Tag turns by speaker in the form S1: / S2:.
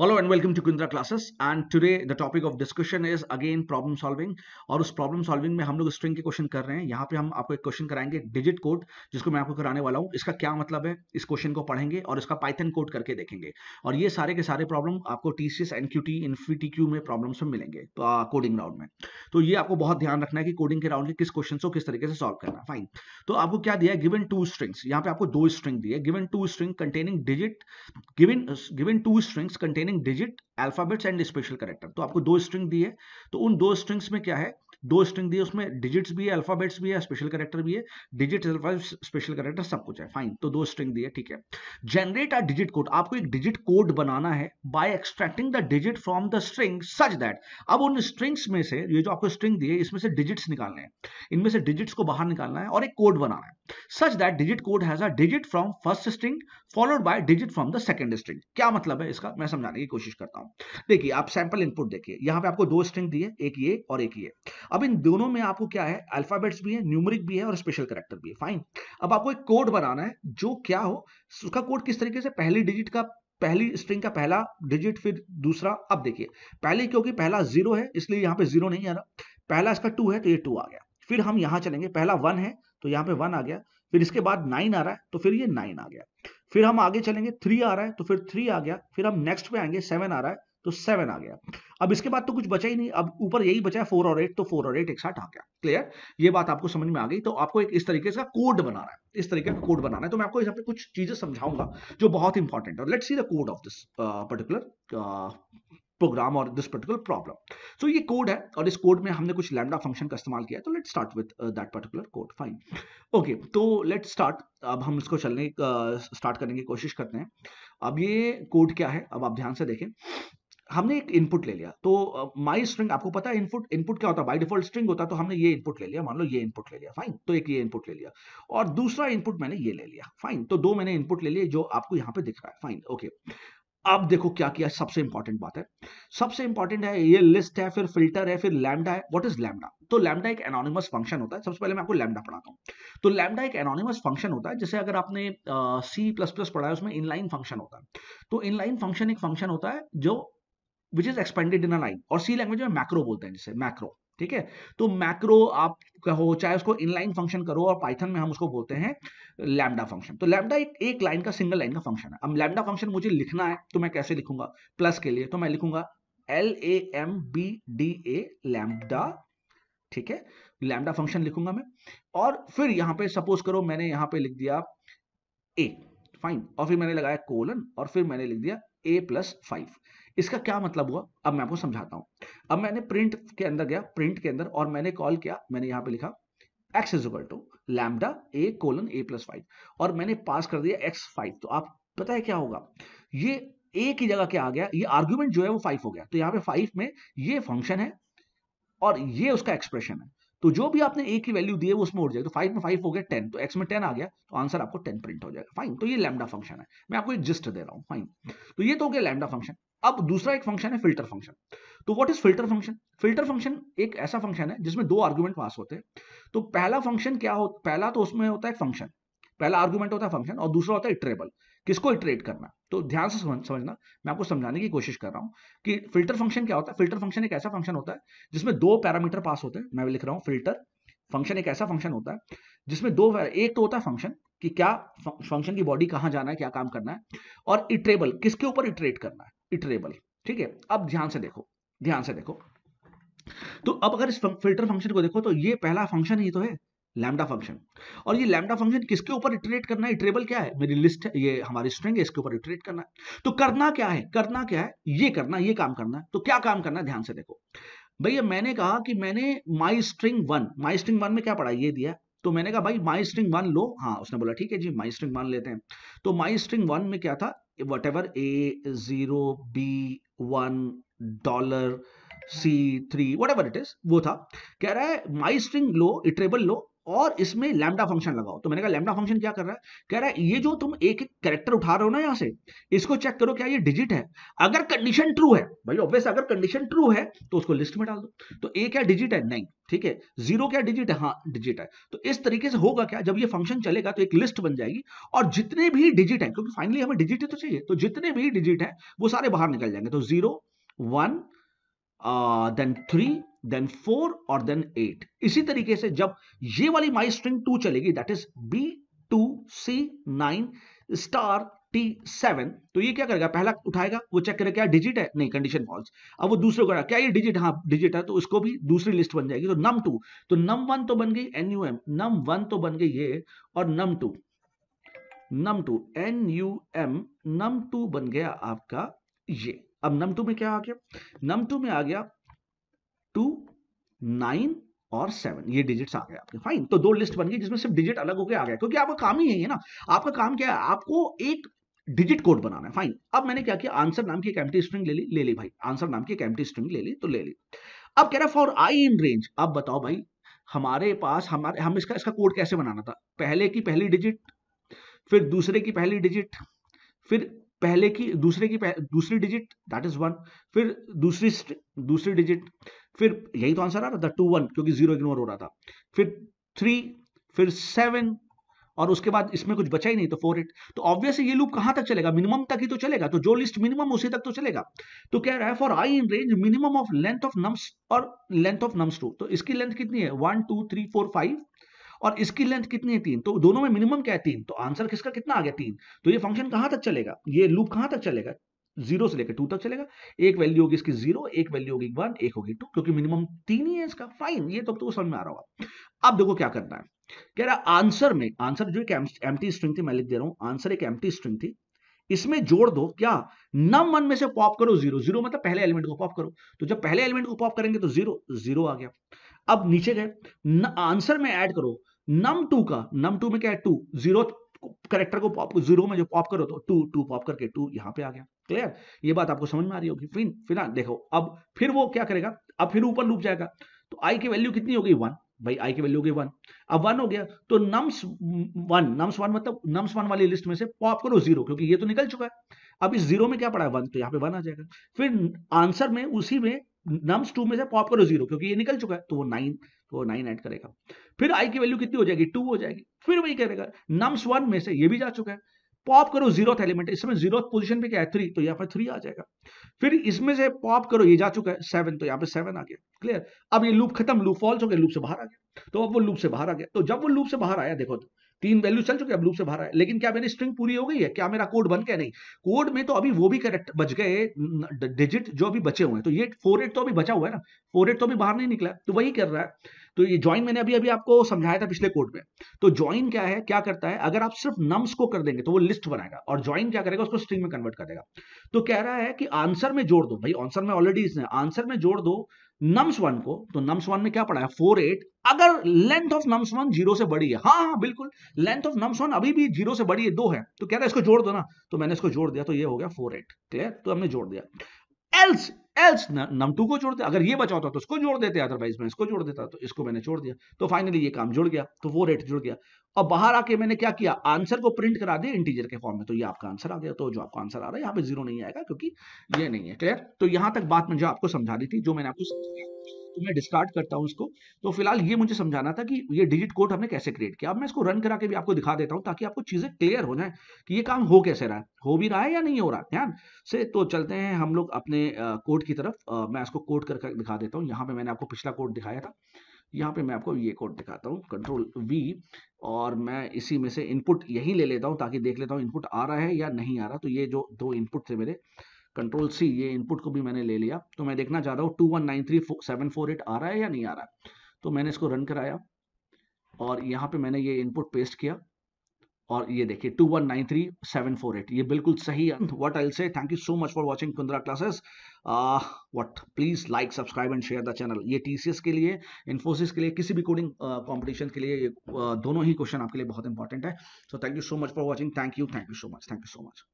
S1: Hello and welcome to Kundra classes and today the topic of discussion is again problem solving और उस problem solving में हम लोग string के क्वेश्चन कर रहे हैं यहाँ पे हम आपको एक क्वेश्चन कराएंगे डिजिट कोड जिसको मैं आपको कराने वाला हूँ इसका क्या मतलब है इस क्वेश्चन को पढ़ेंगे और इसका पाइथन कोड करके देखेंगे और ये सारे के सारे प्रॉब्लम आपको T C S N Q T infinity Q में प्रॉब्लम्स में मिलेंगे कोडिंग तो, राउंड में तो ये आपको बहुत ध्यान रखना है कि कोडिंग के राउंड के किस क्वेश्चन को किस तरीके से सॉल्व करना फाइन तो आपको क्या दिया है गिवन टू स्ट्रिंग्स यहाँ पे आपको दो स्ट्रिंग दिए given two string containing digit given given two strings containing containing digit alphabets and special character तो आपको दो स्ट्रिंग दी है तो उन दो स्ट्रिंग्स में क्या है दो स्ट्रिंग दी है उसमें डिजिट्स भी है अल्फाबेट्स भी है स्पेशल करेक्टर भी है डिजिट अल्फाबेट स्पेशल करेक्टर सब कुछ है फाइन तो दो स्ट्रिंग दी है ठीक है जनरेट अ डिजिट कोड आपको एक डिजिट कोड बनाना है by extracting the digit from the string such that अब उन स्ट्रिंग्स में से ये जो आपको स्ट्रिंग दी है इसमें से डिजिट्स निकालने हैं इनमें से डिजिट्स को बाहर निकालना है और एक कोड बनाना है such that digit code has a digit from first string followed by digit from the second string क्या मतलब है इसका मैं समझाने की कोशिश करता हूं देखिए आप सैंपल इनपुट देखिए यहां पे आपको दो स्ट्रिंग दी है एक ये और एक ये अब इन दोनों में आपको क्या है अल्फाबेट्स भी है न्यूमरिक भी है और स्पेशल करेक्टर भी है फाइन अब आपको एक कोड बनाना है जो क्या हो उसका कोड किस तरीके से पहली डिजिट का पहली स्ट्रिंग का पहला डिजिट फिर दूसरा अब देखिए पहले क्योंकि पहला जीरो है इसलिए यहाँ पे जीरो नहीं आ रहा पहला इसका टू है तो ये टू आ गया फिर हम यहां चलेंगे पहला वन है तो यहाँ पे वन आ गया फिर इसके बाद नाइन आ रहा है तो फिर ये नाइन आ गया फिर हम आगे चलेंगे थ्री आ रहा है तो फिर थ्री आ गया फिर हम नेक्स्ट पे आएंगे सेवन आ रहा है तो सेवन आ गया अब इसके बाद तो कुछ बचा ही नहीं अब ऊपर यही बचा है फोर और एट तो फोर और एट एक साथ आ गया क्लियर ये बात आपको समझ में आ गई तो आपको एक इस तरीके का कोड बनाना है इस तरीके का कोड बनाना है तो मैं आपको यहाँ पे कुछ चीजें समझाऊंगा जो बहुत इंपॉर्टेंट है let see the code of this particular program और दिस पर्टिकुलर प्रॉब्लम सो ये कोड है और इस कोड में हमने कुछ लैमडा फंक्शन का इस्तेमाल किया है तो let start with that particular code fine okay तो लेट स्टार्ट अब हम इसको चलने स्टार्ट uh, करने की कोशिश करते हैं अब ये कोड क्या है अब आप ध्यान से देखें हमने एक इनपुट ले लिया तो माई uh, स्ट्रिंग आपको पता है इनपुट इनपुट क्या होता है बाय डिफॉल्ट स्ट्रिंग होता है तो हमने ये इनपुट ले लिया मान लो ये इनपुट ले लिया फाइन तो एक ये इनपुट ले लिया और दूसरा इनपुट मैंने ये ले लिया फाइन तो दो मैंने इनपुट ले लिए जो आपको यहाँ पे दिख रहा है फाइन ओके okay. अब देखो क्या किया सबसे इंपॉर्टेंट बात है सबसे इंपॉर्टेंट है ये लिस्ट है फिर फिल्टर है फिर लैमडा है व्हाट इज लैमडा तो लैमडा एक एनोनिमस फंक्शन होता है सबसे पहले मैं आपको लैमडा पढ़ाता हूं तो लैमडा एक एनोनिमस फंक्शन होता है जैसे अगर आपने सी प्लस प्लस पढ़ा है उसमें इनलाइन फंक्शन होता है तो इनलाइन फंक्शन एक फंक्शन होता है जो which is expended in a line और सी लैंग्वेज में मैक्रो बोलते हैं जैसे मैक्रो ठीक है तो मैक्रो आप कहो चाहे उसको इनलाइन फंक्शन करो और पाइथन में हम उसको बोलते हैं लैमडा फंक्शन तो लैमडा एक एक लाइन का सिंगल लाइन का फंक्शन है अब लैमडा फंक्शन मुझे लिखना है तो मैं कैसे लिखूंगा प्लस के लिए तो मैं लिखूंगा L A M B D A lambda ठीक है लैमडा फंक्शन लिखूंगा मैं और फिर यहां पे सपोज करो मैंने यहां पे लिख दिया ए फाइन और फिर मैंने लगाया कोलन और फिर मैंने लिख दिया ए प्लस फाइव इसका क्या मतलब हुआ अब मैं आपको समझाता हूं अब मैंने प्रिंट के अंदर गया प्रिंट के अंदर और मैंने कॉल किया मैंने यहां पे लिखा X is equal to lambda A colon A plus five और मैंने पास कर दिया एक्स फाइव तो आप पता है क्या होगा ये ए की जगह क्या आ गया ये आर्ग्यूमेंट जो है वो फाइव हो गया तो यहाँ पे फाइव में ये फंक्शन है और ये उसका एक्सप्रेशन है तो जो भी आपने ए की वैल्यू दी है वो उसमें उड़ जाएगा तो फाइव में फाइव हो गया टेन तो एक्स में टेन आ गया तो आंसर आपको टेन प्रिंट हो जाएगा फाइन तो ये लैमडा फंक्शन है मैं आपको एक जिस्ट दे रहा हूँ फाइन तो ये तो हो गया लैमडा फंक्शन अब दूसरा एक फंक्शन है फिल्टर फंक्शन तो what is filter function filter function एक ऐसा फंक्शन है जिसमें दो आर्ग्यूमेंट पास होते हैं तो पहला फंक्शन क्या हो पहला तो उसमें होता है फंक्शन पहला आर्ग्यूमेंट होता है फंक्शन और दूसरा होता है इटरेबल किसको इटरेट करना तो ध्यान से समझना मैं आपको समझाने की कोशिश कर रहा हूं कि फिल्टर फंक्शन क्या होता है फिल्टर फंक्शन एक ऐसा फंक्शन होता है जिसमें दो पैरामीटर पास होते हैं मैं लिख रहा हूं फिल्टर फंक्शन एक ऐसा फंक्शन होता है जिसमें दो एक तो होता है फंक्शन कि क्या फंक्शन की बॉडी कहां जाना है क्या काम करना है और इटरेबल किसके ऊपर इटरेट करना है इटरेबल ठीक है अब ध्यान से देखो ध्यान से देखो तो अब अगर इस फिल्टर फंक्शन को देखो तो ये पहला फंक्शन ही तो है लैम्डा फंक्शन और ये लैम्डा फंक्शन किसके ऊपर इटरेट करना है इटरेबल क्या है मेरी लिस्ट है ये हमारी स्ट्रिंग है इसके ऊपर इटरेट करना है तो करना क्या है करना क्या है ये करना ये काम करना है तो क्या काम करना है ध्यान से देखो भैया मैंने कहा कि मैंने my string one my string one में क्या पढ़ा ये दिया तो मैंने कहा भाई माई स्ट्रिंग वन लो हाँ उसने बोला ठीक है जी माई स्ट्रिंग वन लेते हैं तो माई स्ट्रिंग वन में क्या था whatever A zero B one dollar C three whatever it is वो था कह रहा है माई स्ट्रिंग लो इटरेबल लो और इसमें लैमडा फंक्शन लगाओ तो मैंने कहा लैमडा फंक्शन क्या कर रहा है कह रहा है ये जो तुम एक एक करेक्टर उठा रहे हो ना यहाँ से इसको चेक करो क्या ये डिजिट है अगर कंडीशन ट्रू है भाई ऑब्वियस अगर कंडीशन ट्रू है तो उसको लिस्ट में डाल दो तो ए क्या डिजिट है नहीं ठीक है जीरो क्या डिजिट है हाँ डिजिट है तो इस तरीके से होगा क्या जब ये फंक्शन चलेगा तो एक लिस्ट बन जाएगी और जितने भी डिजिट है क्योंकि फाइनली हमें डिजिट ही तो चाहिए तो जितने भी डिजिट है वो सारे बाहर निकल जाएंगे तो zero one then three then four और देन एट इसी तरीके से जब ये वाली माई स्ट्रिंग टू चलेगी that is B two C nine star T seven तो ये क्या करेगा पहला उठाएगा वो चेक करेगा क्या डिजिट है नहीं कंडीशन फॉल्स अब वो दूसरे को क्या ये डिजिट हाँ डिजिट है तो उसको भी दूसरी लिस्ट बन जाएगी तो नम टू तो नम वन तो बन गई N U M num one तो बन गई ये और num two num two N U M num two बन गया आपका ये अब नम टू में क्या आ गया नम टू में आ गया टू नाइन और सेवन ये डिजिट्स आ गए आपके फाइन तो दो लिस्ट बन गई जिसमें सिर्फ डिजिट अलग होकर आ गया क्योंकि आपका काम ही यही है ना आपका काम क्या है आपको एक डिजिट कोड बनाना है फाइन अब मैंने क्या किया आंसर नाम की एक एम्प्टी स्ट्रिंग ले ली ले ली भाई आंसर नाम की एक एम्प्टी स्ट्रिंग ले ली तो ले ली अब कह रहा फॉर आई इन रेंज अब बताओ भाई हमारे पास हमारे हम इसका इसका कोड कैसे बनाना था पहले की पहली डिजिट फिर दूसरे की पहली डिजिट फिर पहले की दूसरे की दूसरी डिजिट दैट इज वन फिर दूसरी दूसरी डिजिट फिर यही तो आंसर आ रहा था टू वन क्योंकि जीरो इग्नोर हो रहा था फिर थ्री फिर सेवन और उसके बाद इसमें कुछ बचा ही नहीं तो फोर एट तो ऑब्वियसली ये लूप कहां तक चलेगा मिनिमम तक ही तो चलेगा तो जो लिस्ट मिनिमम उसी तक तो चलेगा तो कह रहा है for I in range minimum of length of nums और लेंथ ऑफ नम्स टू तो इसकी लेंथ कितनी है one two three four five और इसकी लेंथ कितनी है तीन तो दोनों में मिनिमम क्या है तीन तो आंसर किसका कितना आ गया तीन तो ये फंक्शन कहां तक चलेगा ये लूप कहां तक चलेगा जीरो से लेकर टू तक चलेगा एक वैल्यू होगी इसकी जीरो एक वैल्यू होगी वन एक होगी टू क्योंकि मिनिमम तीन ही है इसका फाइन ये तो, तो समझ में आ रहा होगा अब देखो क्या करना है कह रहा आंसर में आंसर जो एक एम्प्टी स्ट्रिंग थी मैं लिख दे रहा हूं आंसर एक एम्प्टी स्ट्रिंग थी इसमें जोड़ दो क्या नम वन में से पॉप करो जीरो जीरो मतलब पहले एलिमेंट को पॉप करो तो जब पहले एलिमेंट को पॉप करेंगे तो जीरो जीरो आ गया अब नीचे गए आंसर में ऐड करो नम टू का नम टू में क्या है टू जीरो करेक्टर को पॉप जीरो में जो पॉप करो तो टू टू पॉप करके टू यहाँ पे आ गया क्लियर ये बात आपको समझ में आ रही होगी फिर फिलहाल देखो अब फिर वो क्या करेगा अब फिर ऊपर लूप जाएगा तो आई की वैल्यू कितनी होगी वन भाई आई की वैल्यू होगी वन अब वन हो गया तो नम्स वन नम्स वन मतलब नम्स वन वाली लिस्ट में से पॉप करो जीरो क्योंकि ये तो निकल चुका है अब इस जीरो में क्या पड़ा है वन तो यहाँ पे वन आ जाएगा फिर आंसर में उसी में नम्स टू में से पॉप करो जीरो क्योंकि ये निकल चुका है तो वो नाइन तो वो नाइन ऐड करेगा फिर आई की वैल्यू कितनी हो जाएगी टू हो जाएगी फिर वही करेगा नम्स वन में से ये भी जा चुका है पॉप तो करो जीरो एलिमेंट इसमें जीरो पोजिशन पे क्या है थ्री तो यहाँ पर थ्री आ जाएगा फिर इसमें से पॉप तो करो ये जा चुका है सेवन तो यहाँ पे सेवन आ गया क्लियर अब ये लूप खत्म लूप फॉल्स हो गया लूप से बाहर आ गया तो अब वो लूप से बाहर आ गया तो जब वो लूप से बाहर आया देखो तो तीन वैल्यू चल चुके अब लूप से बाहर आया लेकिन क्या मेरी स्ट्रिंग पूरी हो गई है क्या मेरा कोड बन गया नहीं कोड में तो अभी वो भी करेक्ट बच गए डिजिट जो अभी बचे हुए हैं तो ये फोर एट तो अभी बचा हुआ है ना फोर एट तो अभी बाहर नहीं निकला तो वही कर रहा है तो ये ज्वाइन मैंने अभी अभी आपको समझाया था पिछले कोर्ट में तो ज्वाइन क्या है क्या करता है अगर आप सिर्फ नम्स को कर देंगे तो वो लिस्ट बनाएगा और ज्वाइन क्या करेगा उसको स्ट्रिंग में कन्वर्ट कर देगा तो कह रहा है कि आंसर में जोड़ दो भाई आंसर में ऑलरेडी इसने आंसर में जोड़ दो नम्स वन को तो नम्स वन में क्या पड़ा है फोर एट अगर length of nums one zero से बड़ी है हाँ हाँ बिल्कुल लेंथ ऑफ नम्स वन अभी भी जीरो से बड़ी है दो है तो कह रहा है इसको जोड़ दो ना तो मैंने इसको जोड़ दिया तो ये हो गया फोर एट क्लियर तो हमने जोड़ दिया एल्स एल्स टू को जोड़ अगर ये बचा होता तो इसको जोड़ देते अदरवाइज मैं इसको जोड़ देता तो इसको मैंने छोड़ दिया तो फाइनली ये काम जुड़ गया तो वो रेट जुड़ गया और बाहर आके मैंने क्या किया आंसर को प्रिंट करा दिया इंटीजर के फॉर्म में तो ये आपका आंसर आ गया तो जो आपका आंसर आ रहा है यहाँ पे जीरो नहीं आएगा क्योंकि ये नहीं है क्लियर तो यहाँ तक बात मैं जो आपको समझा दी थी जो मैंने आपको समझा तो मैं डिस्कार्ड करता हूं इसको तो फिलहाल ये मुझे समझाना था कि ये डिजिट कोड हमने कैसे क्रिएट किया अब मैं इसको रन करा के भी आपको दिखा देता हूं ताकि आपको चीज़ें क्लियर हो जाए कि ये काम हो कैसे रहा है हो भी रहा है या नहीं हो रहा ध्यान से तो चलते हैं हम लोग अपने कोड की तरफ मैं इसको कोड कर दिखा देता हूँ यहाँ पे मैंने आपको पिछला कोड दिखाया था यहाँ पे मैं आपको ये कोड दिखाता हूँ कंट्रोल वी और मैं इसी में से इनपुट यही ले लेता हूँ ताकि देख लेता हूँ इनपुट आ रहा है या नहीं आ रहा तो ये जो दो इनपुट थे मेरे कंट्रोल सी ये इनपुट को भी मैंने ले लिया तो मैं देखना चाह रहा हूँ two one nine three seven four eight आ रहा है या नहीं आ रहा है तो मैंने इसको रन कराया और यहाँ पे मैंने ये इनपुट पेस्ट किया और ये देखिए two one nine three seven four eight ये बिल्कुल सही what I say thank you so much for watching Kundra classes what please like subscribe and share the channel ये टीसीएस के लिए इन्फोसिस के लिए किसी भी कोडिंग कॉम्पिटिशन uh, के लिए ये uh, दोनों ही क्वेश्चन आपके लिए बहुत इंपॉर्टेंट है so thank you so much for watching thank you thank you so much thank you so much